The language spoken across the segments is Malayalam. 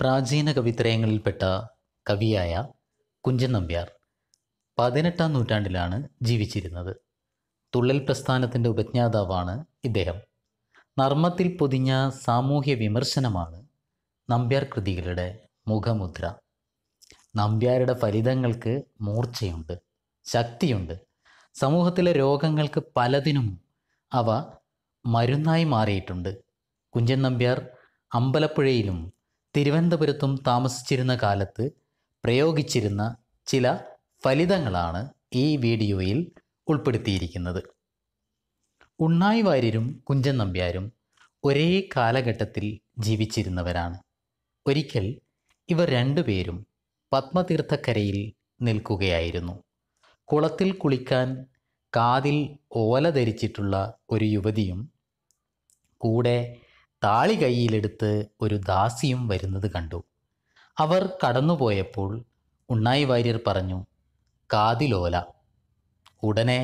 പ്രാചീന കവിത്രയങ്ങളിൽപ്പെട്ട കവിയായ കുഞ്ചൻ നമ്പ്യാർ പതിനെട്ടാം നൂറ്റാണ്ടിലാണ് ജീവിച്ചിരുന്നത് തുള്ളൽ പ്രസ്ഥാനത്തിൻ്റെ ഉപജ്ഞാതാവാണ് ഇദ്ദേഹം നർമ്മത്തിൽ പൊതിഞ്ഞ സാമൂഹ്യ വിമർശനമാണ് നമ്പ്യാർ കൃതികളുടെ മുഖമുദ്ര നമ്പ്യാരുടെ ഫലിതങ്ങൾക്ക് മൂർച്ചയുണ്ട് ശക്തിയുണ്ട് സമൂഹത്തിലെ രോഗങ്ങൾക്ക് പലതിനും അവ മരുന്നായി മാറിയിട്ടുണ്ട് കുഞ്ചൻ നമ്പ്യാർ അമ്പലപ്പുഴയിലും തിരുവനന്തപുരത്തും താമസിച്ചിരുന്ന കാലത്ത് പ്രയോഗിച്ചിരുന്ന ചില ഫലിതങ്ങളാണ് ഈ വീഡിയോയിൽ ഉൾപ്പെടുത്തിയിരിക്കുന്നത് ഉണ്ണായി വാര്യരും കുഞ്ചൻ നമ്പ്യാരും ഒരേ കാലഘട്ടത്തിൽ ജീവിച്ചിരുന്നവരാണ് ഒരിക്കൽ ഇവർ രണ്ടുപേരും പത്മതീർത്ഥക്കരയിൽ നിൽക്കുകയായിരുന്നു കുളത്തിൽ കുളിക്കാൻ കാതിൽ ഓല ധരിച്ചിട്ടുള്ള ഒരു യുവതിയും കൂടെ താളി കയ്യിലെടുത്ത് ഒരു ദാസിയും വരുന്നത് കണ്ടു അവർ കടന്നുപോയപ്പോൾ ഉണ്ണായി വാര്യർ പറഞ്ഞു കാതിലോല ഉടനെ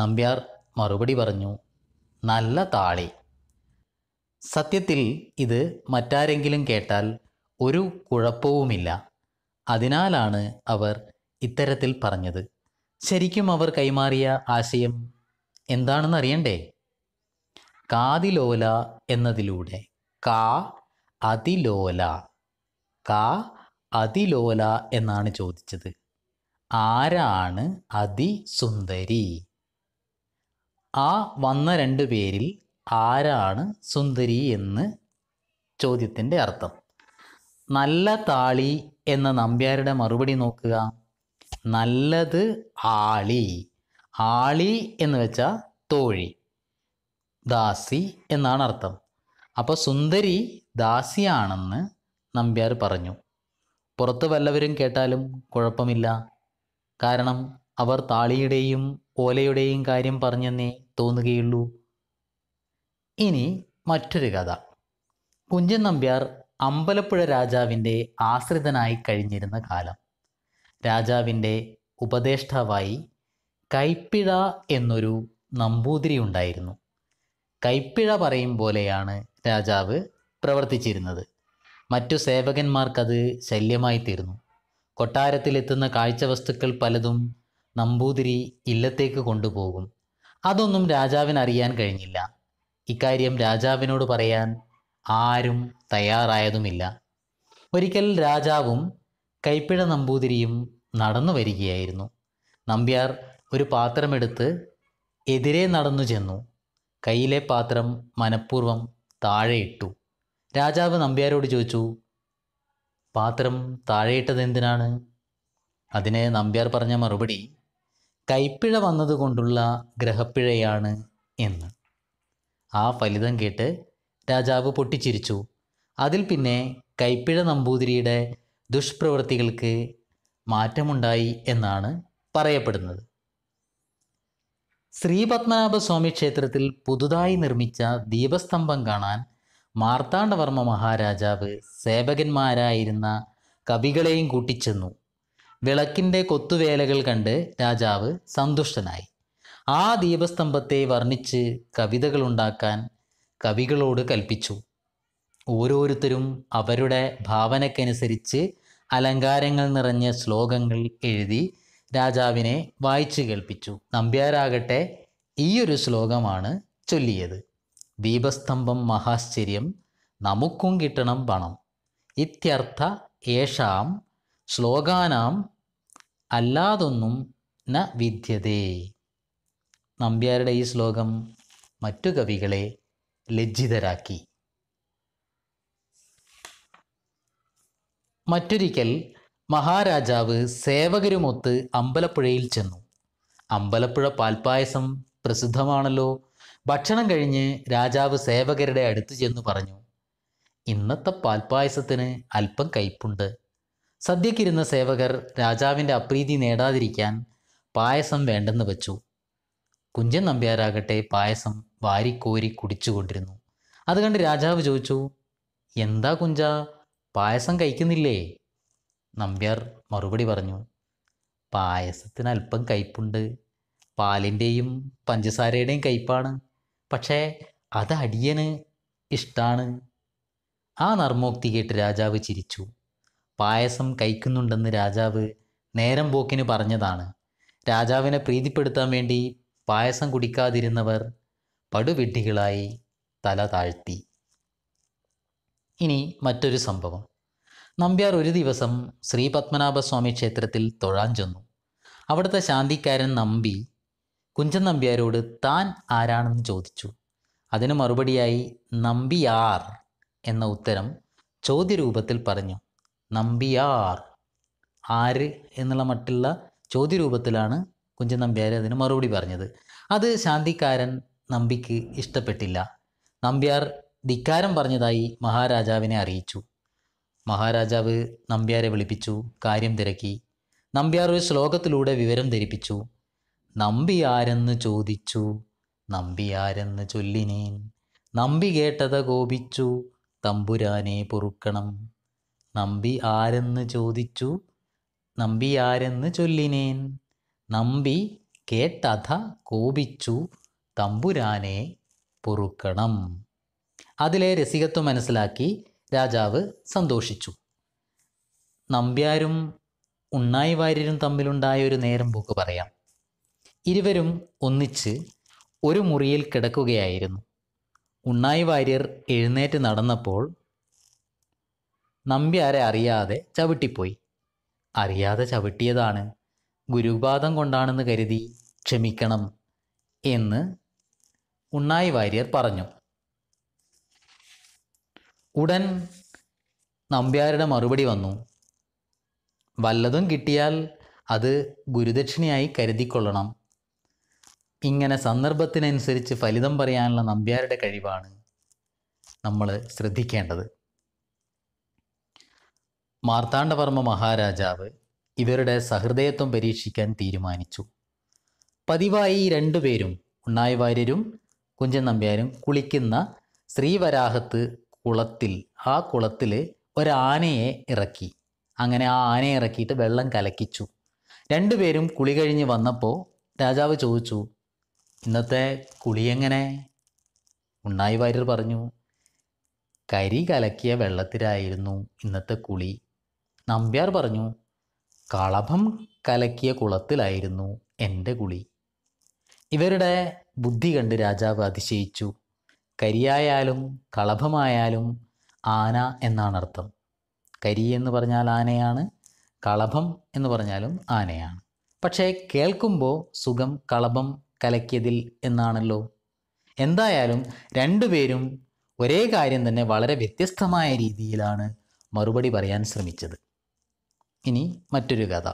നമ്പ്യാർ മറുപടി പറഞ്ഞു നല്ല താളി സത്യത്തിൽ ഇത് മറ്റാരെങ്കിലും കേട്ടാൽ ഒരു കുഴപ്പവുമില്ല അതിനാലാണ് അവർ ഇത്തരത്തിൽ പറഞ്ഞത് ശരിക്കും അവർ കൈമാറിയ ആശയം എന്താണെന്നറിയണ്ടേ കാതിലോല എന്നതിലൂടെ കാ അതിലോല കാ അതിലോല എന്നാണ് ചോദിച്ചത് ആരാണ് അതിസുന്ദരി ആ വന്ന രണ്ടു പേരിൽ ആരാണ് സുന്ദരി എന്ന് ചോദ്യത്തിൻ്റെ അർത്ഥം നല്ല താളി എന്ന നമ്പ്യാരുടെ മറുപടി നോക്കുക നല്ലത് ആളി ആളി എന്ന് വെച്ചാൽ തോഴി ദാസി എന്നാണ് അർത്ഥം അപ്പോൾ സുന്ദരി ദാസിയാണെന്ന് നമ്പ്യാർ പറഞ്ഞു പുറത്ത് വല്ലവരും കേട്ടാലും കുഴപ്പമില്ല കാരണം അവർ താളിയുടെയും ഓലയുടെയും കാര്യം പറഞ്ഞെന്നേ തോന്നുകയുള്ളൂ ഇനി മറ്റൊരു കഥ കുഞ്ചൻ നമ്പ്യാർ അമ്പലപ്പുഴ രാജാവിൻ്റെ ആശ്രിതനായി കഴിഞ്ഞിരുന്ന കാലം രാജാവിൻ്റെ ഉപദേഷ്ടാവായി കൈപ്പിഴ എന്നൊരു നമ്പൂതിരി ഉണ്ടായിരുന്നു കൈപ്പിഴ പറയും പോലെയാണ് രാജാവ് പ്രവർത്തിച്ചിരുന്നത് മറ്റു സേവകന്മാർക്കത് ശല്യമായി തീർന്നു കൊട്ടാരത്തിലെത്തുന്ന വസ്തുക്കൾ പലതും നമ്പൂതിരി ഇല്ലത്തേക്ക് കൊണ്ടുപോകും അതൊന്നും രാജാവിന് അറിയാൻ കഴിഞ്ഞില്ല ഇക്കാര്യം രാജാവിനോട് പറയാൻ ആരും തയ്യാറായതുമില്ല ഒരിക്കൽ രാജാവും കൈപ്പിഴ നമ്പൂതിരിയും നടന്നു വരികയായിരുന്നു നമ്പ്യാർ ഒരു പാത്രമെടുത്ത് എതിരെ നടന്നു ചെന്നു കയ്യിലെ പാത്രം മനഃപൂർവ്വം താഴെയിട്ടു രാജാവ് നമ്പ്യാരോട് ചോദിച്ചു പാത്രം താഴെയിട്ടത് എന്തിനാണ് അതിനെ നമ്പ്യാർ പറഞ്ഞ മറുപടി കൈപ്പിഴ വന്നതുകൊണ്ടുള്ള ഗ്രഹപ്പിഴയാണ് എന്ന് ആ ഫലിതം കേട്ട് രാജാവ് പൊട്ടിച്ചിരിച്ചു അതിൽ പിന്നെ കൈപ്പിഴ നമ്പൂതിരിയുടെ ദുഷ്പ്രവൃത്തികൾക്ക് മാറ്റമുണ്ടായി എന്നാണ് പറയപ്പെടുന്നത് ശ്രീപത്മനാഭസ്വാമി ക്ഷേത്രത്തിൽ പുതുതായി നിർമ്മിച്ച ദീപസ്തംഭം കാണാൻ മാർത്താണ്ഡവർമ്മ മഹാരാജാവ് സേവകന്മാരായിരുന്ന കവികളെയും കൂട്ടിച്ചെന്നു വിളക്കിൻ്റെ കൊത്തുവേലകൾ കണ്ട് രാജാവ് സന്തുഷ്ടനായി ആ ദീപസ്തംഭത്തെ വർണ്ണിച്ച് കവിതകളുണ്ടാക്കാൻ കവികളോട് കൽപ്പിച്ചു ഓരോരുത്തരും അവരുടെ ഭാവനക്കനുസരിച്ച് അലങ്കാരങ്ങൾ നിറഞ്ഞ ശ്ലോകങ്ങൾ എഴുതി രാജാവിനെ വായിച്ചു കേൾപ്പിച്ചു നമ്പ്യാരാകട്ടെ ഈയൊരു ശ്ലോകമാണ് ചൊല്ലിയത് ദീപസ്തംഭം മഹാശ്ചര്യം നമുക്കും കിട്ടണം പണം ഇത്യർത്ഥ ഏഷാം ശ്ലോകാനാം അല്ലാതൊന്നും ന വിദ്യതേ നമ്പ്യാരുടെ ഈ ശ്ലോകം മറ്റു കവികളെ ലജ്ജിതരാക്കി മറ്റൊരിക്കൽ മഹാരാജാവ് സേവകരുമൊത്ത് അമ്പലപ്പുഴയിൽ ചെന്നു അമ്പലപ്പുഴ പാൽപ്പായസം പ്രസിദ്ധമാണല്ലോ ഭക്ഷണം കഴിഞ്ഞ് രാജാവ് സേവകരുടെ അടുത്ത് ചെന്ന് പറഞ്ഞു ഇന്നത്തെ പാൽപ്പായസത്തിന് അല്പം കയ്പുണ്ട് സദ്യക്കിരുന്ന സേവകർ രാജാവിൻ്റെ അപ്രീതി നേടാതിരിക്കാൻ പായസം വേണ്ടെന്ന് വെച്ചു കുഞ്ചൻ നമ്പ്യാരാകട്ടെ പായസം വാരിക്കോരി കുടിച്ചുകൊണ്ടിരുന്നു അത് കണ്ട് രാജാവ് ചോദിച്ചു എന്താ കുഞ്ച പായസം കഴിക്കുന്നില്ലേ നമ്പ്യാർ മറുപടി പറഞ്ഞു പായസത്തിന് അല്പം കയ്പുണ്ട് പാലിൻ്റെയും പഞ്ചസാരയുടെയും കയ്പാണ് പക്ഷേ അത് അടിയന് ഇഷ്ടാണ് ആ നർമ്മോക്തി കേട്ട് രാജാവ് ചിരിച്ചു പായസം കഴിക്കുന്നുണ്ടെന്ന് രാജാവ് നേരം പോക്കിന് പറഞ്ഞതാണ് രാജാവിനെ പ്രീതിപ്പെടുത്താൻ വേണ്ടി പായസം കുടിക്കാതിരുന്നവർ പടുവിഡ്ഢികളായി തല താഴ്ത്തി ഇനി മറ്റൊരു സംഭവം നമ്പ്യാർ ഒരു ദിവസം ശ്രീ പത്മനാഭസ്വാമി ക്ഷേത്രത്തിൽ തൊഴാൻ ചെന്നു അവിടുത്തെ ശാന്തിക്കാരൻ നമ്പി കുഞ്ചൻ നമ്പ്യാരോട് താൻ ആരാണെന്ന് ചോദിച്ചു അതിന് മറുപടിയായി നമ്പിയാർ എന്ന ഉത്തരം ചോദ്യരൂപത്തിൽ പറഞ്ഞു നമ്പിയാർ ആര് എന്നുള്ള മട്ടുള്ള ചോദ്യരൂപത്തിലാണ് കുഞ്ചൻ നമ്പ്യാർ അതിന് മറുപടി പറഞ്ഞത് അത് ശാന്തിക്കാരൻ നമ്പിക്ക് ഇഷ്ടപ്പെട്ടില്ല നമ്പ്യാർ ധിക്കാരം പറഞ്ഞതായി മഹാരാജാവിനെ അറിയിച്ചു മഹാരാജാവ് നമ്പ്യാരെ വിളിപ്പിച്ചു കാര്യം തിരക്കി നമ്പ്യാർ ഒരു ശ്ലോകത്തിലൂടെ വിവരം ധരിപ്പിച്ചു ആരെന്ന് ചോദിച്ചു ആരെന്ന് ചൊല്ലിനേൻ നമ്പി കേട്ടത കോപിച്ചു തമ്പുരാനെ പൊറുക്കണം നമ്പി ആരെന്ന് ചോദിച്ചു നമ്പി ആരെന്ന് ചൊല്ലിനേൻ നമ്പി കേട്ടഥ കോപിച്ചു തമ്പുരാനെ പൊറുക്കണം അതിലെ രസികത്വം മനസ്സിലാക്കി രാജാവ് സന്തോഷിച്ചു നമ്പ്യാരും ഉണ്ണായി വാര്യരും തമ്മിലുണ്ടായ ഒരു നേരം പോക്ക് പറയാം ഇരുവരും ഒന്നിച്ച് ഒരു മുറിയിൽ കിടക്കുകയായിരുന്നു ഉണ്ണായി വാര്യർ എഴുന്നേറ്റ് നടന്നപ്പോൾ നമ്പ്യാരെ അറിയാതെ ചവിട്ടിപ്പോയി അറിയാതെ ചവിട്ടിയതാണ് ഗുരുപാദം കൊണ്ടാണെന്ന് കരുതി ക്ഷമിക്കണം എന്ന് ഉണ്ണായി വാര്യർ പറഞ്ഞു ഉടൻ നമ്പ്യാരുടെ മറുപടി വന്നു വല്ലതും കിട്ടിയാൽ അത് ഗുരുദക്ഷിണയായി കരുതിക്കൊള്ളണം ഇങ്ങനെ സന്ദർഭത്തിനനുസരിച്ച് ഫലിതം പറയാനുള്ള നമ്പ്യാരുടെ കഴിവാണ് നമ്മൾ ശ്രദ്ധിക്കേണ്ടത് മാർത്താണ്ഡവർമ്മ മഹാരാജാവ് ഇവരുടെ സഹൃദയത്വം പരീക്ഷിക്കാൻ തീരുമാനിച്ചു പതിവായി രണ്ടുപേരും ഉണ്ണായി വാര്യരും കുഞ്ചൻ നമ്പ്യാരും കുളിക്കുന്ന ശ്രീവരാഹത്ത് കുളത്തിൽ ആ കുളത്തിൽ ഒരാനയെ ഇറക്കി അങ്ങനെ ആ ആനയെ ഇറക്കിയിട്ട് വെള്ളം കലക്കിച്ചു രണ്ടുപേരും കുളി കഴിഞ്ഞ് വന്നപ്പോൾ രാജാവ് ചോദിച്ചു ഇന്നത്തെ കുളി എങ്ങനെ ഉണ്ണായി വാര്യർ പറഞ്ഞു കരി കലക്കിയ വെള്ളത്തിലായിരുന്നു ഇന്നത്തെ കുളി നമ്പ്യാർ പറഞ്ഞു കളഭം കലക്കിയ കുളത്തിലായിരുന്നു എൻ്റെ കുളി ഇവരുടെ ബുദ്ധി കണ്ട് രാജാവ് അതിശയിച്ചു കരിയായാലും കളഭമായാലും ആന എന്നാണ് അർത്ഥം കരി എന്ന് പറഞ്ഞാൽ ആനയാണ് കളഭം എന്ന് പറഞ്ഞാലും ആനയാണ് പക്ഷേ കേൾക്കുമ്പോൾ സുഖം കളഭം കലക്കിയതിൽ എന്നാണല്ലോ എന്തായാലും രണ്ടുപേരും ഒരേ കാര്യം തന്നെ വളരെ വ്യത്യസ്തമായ രീതിയിലാണ് മറുപടി പറയാൻ ശ്രമിച്ചത് ഇനി മറ്റൊരു കഥ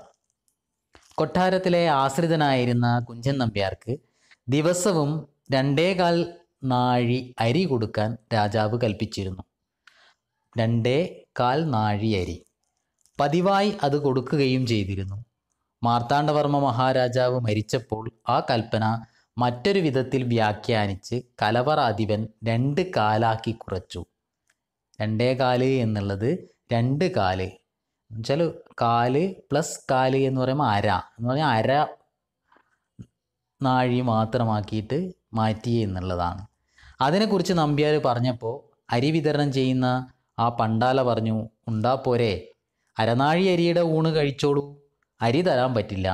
കൊട്ടാരത്തിലെ ആശ്രിതനായിരുന്ന കുഞ്ചൻ നമ്പ്യാർക്ക് ദിവസവും രണ്ടേകാൽ നാഴി അരി കൊടുക്കാൻ രാജാവ് കൽപ്പിച്ചിരുന്നു രണ്ടേ കാൽ നാഴി അരി പതിവായി അത് കൊടുക്കുകയും ചെയ്തിരുന്നു മാർത്താണ്ഡവർമ്മ മഹാരാജാവ് മരിച്ചപ്പോൾ ആ കൽപ്പന മറ്റൊരു വിധത്തിൽ വ്യാഖ്യാനിച്ച് കലവറാധിപൻ രണ്ട് കാലാക്കി കുറച്ചു രണ്ടേ കാല് എന്നുള്ളത് രണ്ട് കാല് എന്നുവെച്ചാൽ കാല് പ്ലസ് കാല് എന്ന് പറയുമ്പോൾ അര എന്ന് പറഞ്ഞാൽ അര നാഴി മാത്രമാക്കിയിട്ട് മാറ്റി എന്നുള്ളതാണ് അതിനെക്കുറിച്ച് നമ്പ്യാർ പറഞ്ഞപ്പോൾ അരി വിതരണം ചെയ്യുന്ന ആ പണ്ടാല പറഞ്ഞു ഉണ്ടാ പോരെ അരനാഴി അരിയുടെ ഊണ് കഴിച്ചോളൂ അരി തരാൻ പറ്റില്ല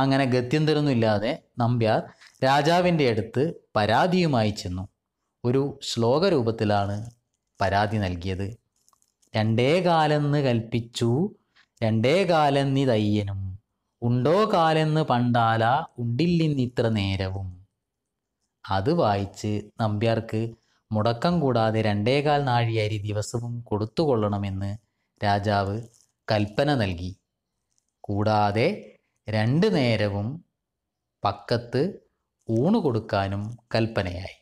അങ്ങനെ തരുന്നില്ലാതെ നമ്പ്യാർ രാജാവിൻ്റെ അടുത്ത് പരാതിയുമായി ചെന്നു ഒരു ശ്ലോക രൂപത്തിലാണ് പരാതി നൽകിയത് രണ്ടേ കാലെന്ന് കൽപ്പിച്ചു രണ്ടേ കാലെന്നി തയ്യനും ഉണ്ടോ കാലെന്ന് പണ്ടാല ഉണ്ടില്ലിന്നിത്ര നേരവും അത് വായിച്ച് നമ്പ്യാർക്ക് മുടക്കം കൂടാതെ രണ്ടേകാൽ നാഴിയരി ദിവസവും കൊടുത്തുകൊള്ളണമെന്ന് രാജാവ് കൽപ്പന നൽകി കൂടാതെ രണ്ട് നേരവും പക്കത്ത് ഊണ് കൊടുക്കാനും കൽപ്പനയായി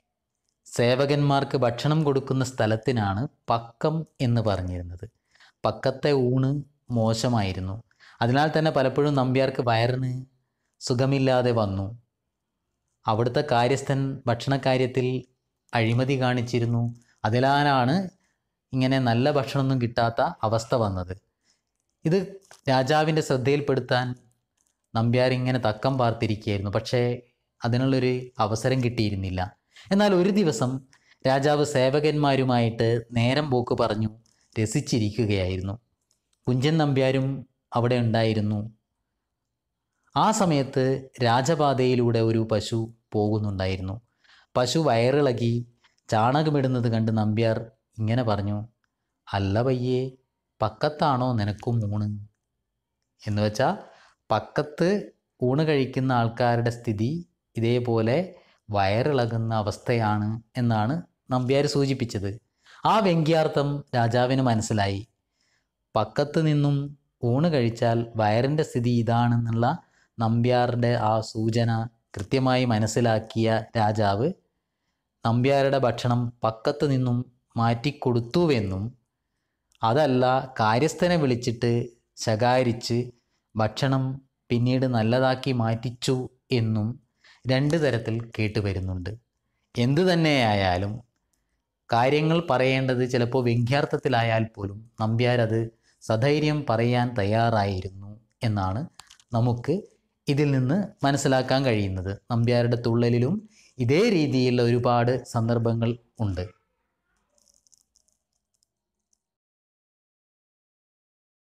സേവകന്മാർക്ക് ഭക്ഷണം കൊടുക്കുന്ന സ്ഥലത്തിനാണ് പക്കം എന്ന് പറഞ്ഞിരുന്നത് പക്കത്തെ ഊണ് മോശമായിരുന്നു അതിനാൽ തന്നെ പലപ്പോഴും നമ്പ്യാർക്ക് വയറിന് സുഖമില്ലാതെ വന്നു അവിടുത്തെ കാര്യസ്ഥൻ ഭക്ഷണക്കാര്യത്തിൽ അഴിമതി കാണിച്ചിരുന്നു അതിലാലാണ് ഇങ്ങനെ നല്ല ഭക്ഷണമൊന്നും കിട്ടാത്ത അവസ്ഥ വന്നത് ഇത് രാജാവിൻ്റെ ശ്രദ്ധയിൽപ്പെടുത്താൻ നമ്പ്യാർ ഇങ്ങനെ തക്കം പാർത്തിരിക്കുകയായിരുന്നു പക്ഷേ അതിനുള്ളൊരു അവസരം കിട്ടിയിരുന്നില്ല എന്നാൽ ഒരു ദിവസം രാജാവ് സേവകന്മാരുമായിട്ട് നേരം പോക്ക് പറഞ്ഞു രസിച്ചിരിക്കുകയായിരുന്നു കുഞ്ചൻ നമ്പ്യാരും അവിടെ ഉണ്ടായിരുന്നു ആ സമയത്ത് രാജപാതയിലൂടെ ഒരു പശു പോകുന്നുണ്ടായിരുന്നു പശു വയറിളകി ചാണകമിടുന്നത് കണ്ട് നമ്പ്യാർ ഇങ്ങനെ പറഞ്ഞു അല്ല പയ്യേ പക്കത്താണോ നിനക്കും ഊണ് എന്ന് വെച്ചാൽ പക്കത്ത് ഊണ് കഴിക്കുന്ന ആൾക്കാരുടെ സ്ഥിതി ഇതേപോലെ വയറിളകുന്ന അവസ്ഥയാണ് എന്നാണ് നമ്പ്യാർ സൂചിപ്പിച്ചത് ആ വ്യങ്ക്യാർത്ഥം രാജാവിന് മനസ്സിലായി പക്കത്ത് നിന്നും ഊണ് കഴിച്ചാൽ വയറിൻ്റെ സ്ഥിതി ഇതാണെന്നുള്ള നമ്പ്യാറിൻ്റെ ആ സൂചന കൃത്യമായി മനസ്സിലാക്കിയ രാജാവ് നമ്പ്യാരുടെ ഭക്ഷണം പക്കത്ത് നിന്നും മാറ്റിക്കൊടുത്തുവെന്നും അതല്ല കാര്യസ്ഥനെ വിളിച്ചിട്ട് ശകാരിച്ച് ഭക്ഷണം പിന്നീട് നല്ലതാക്കി മാറ്റിച്ചു എന്നും രണ്ട് തരത്തിൽ വരുന്നുണ്ട് എന്തു തന്നെയായാലും കാര്യങ്ങൾ പറയേണ്ടത് ചിലപ്പോൾ വ്യംഗ്യാർത്ഥത്തിലായാൽ പോലും നമ്പ്യാരത് സധൈര്യം പറയാൻ തയ്യാറായിരുന്നു എന്നാണ് നമുക്ക് ഇതിൽ നിന്ന് മനസ്സിലാക്കാൻ കഴിയുന്നത് നമ്പ്യാരുടെ തുള്ളലിലും ഇതേ രീതിയിലുള്ള ഒരുപാട് സന്ദർഭങ്ങൾ ഉണ്ട്